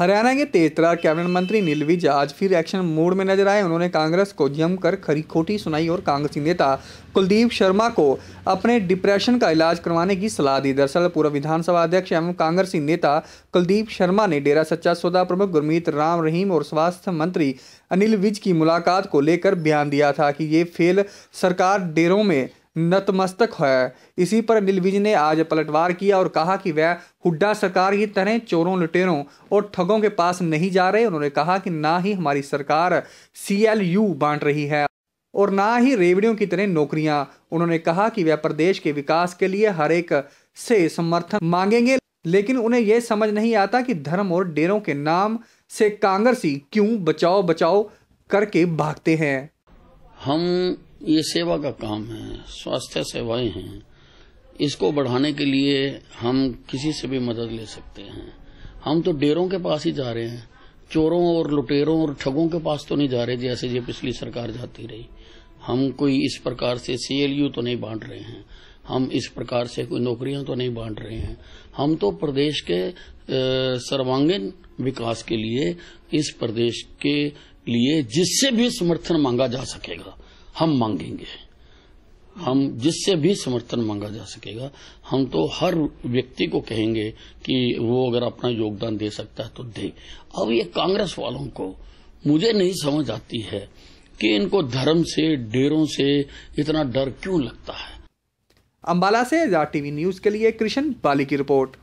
हरियाणा के तेज तरह कैबिनेट मंत्री नील विज आज फिर एक्शन मोड में नजर आए उन्होंने कांग्रेस को जमकर खरी खोटी सुनाई और कांग्रेसी नेता कुलदीप शर्मा को अपने डिप्रेशन का इलाज करवाने की सलाह दी दरअसल पूर्व विधानसभा अध्यक्ष एवं कांग्रेसी नेता कुलदीप शर्मा ने डेरा सच्चा सौदा प्रमुख गुरमीत राम रहीम और स्वास्थ्य मंत्री अनिल विज की मुलाकात को लेकर बयान दिया था कि ये फेल सरकार डेरों में नतमस्तक है इसी पर मिलविज ने आज पलटवार किया और कहा कि वह हुड्डा सरकार की तरह चोरों लुटेरों और ठगों के पास नहीं जा रहे उन्होंने कहा कि ना ही हमारी सरकार सीएलयू बांट रही है और ना ही रेवड़ियों की तरह नौकरियां उन्होंने कहा कि वह प्रदेश के विकास के लिए हर एक से समर्थन मांगेंगे लेकिन उन्हें यह समझ नहीं आता कि धर्म और डेरों के नाम से कांग्रेसी क्यों बचाओ बचाओ करके भागते हैं हम ये सेवा का काम है स्वास्थ्य सेवाएं हैं इसको बढ़ाने के लिए हम किसी से भी मदद ले सकते हैं हम तो डेरों के पास ही जा रहे हैं चोरों और लुटेरों और ठगों के पास तो नहीं जा रहे जैसे ये पिछली सरकार जाती रही हम कोई इस प्रकार से सीएलयू तो नहीं बांट रहे हैं हम इस प्रकार से कोई नौकरियां तो नहीं बांट रहे हैं हम तो प्रदेश के सर्वांगीण विकास के लिए इस प्रदेश के लिए जिससे भी समर्थन मांगा जा सकेगा हम मांगेंगे हम जिससे भी समर्थन मांगा जा सकेगा हम तो हर व्यक्ति को कहेंगे कि वो अगर अपना योगदान दे सकता है तो दे अब ये कांग्रेस वालों को मुझे नहीं समझ आती है कि इनको धर्म से डेरों से इतना डर क्यों लगता है अंबाला से आजाद टीवी न्यूज के लिए कृष्ण पाली की रिपोर्ट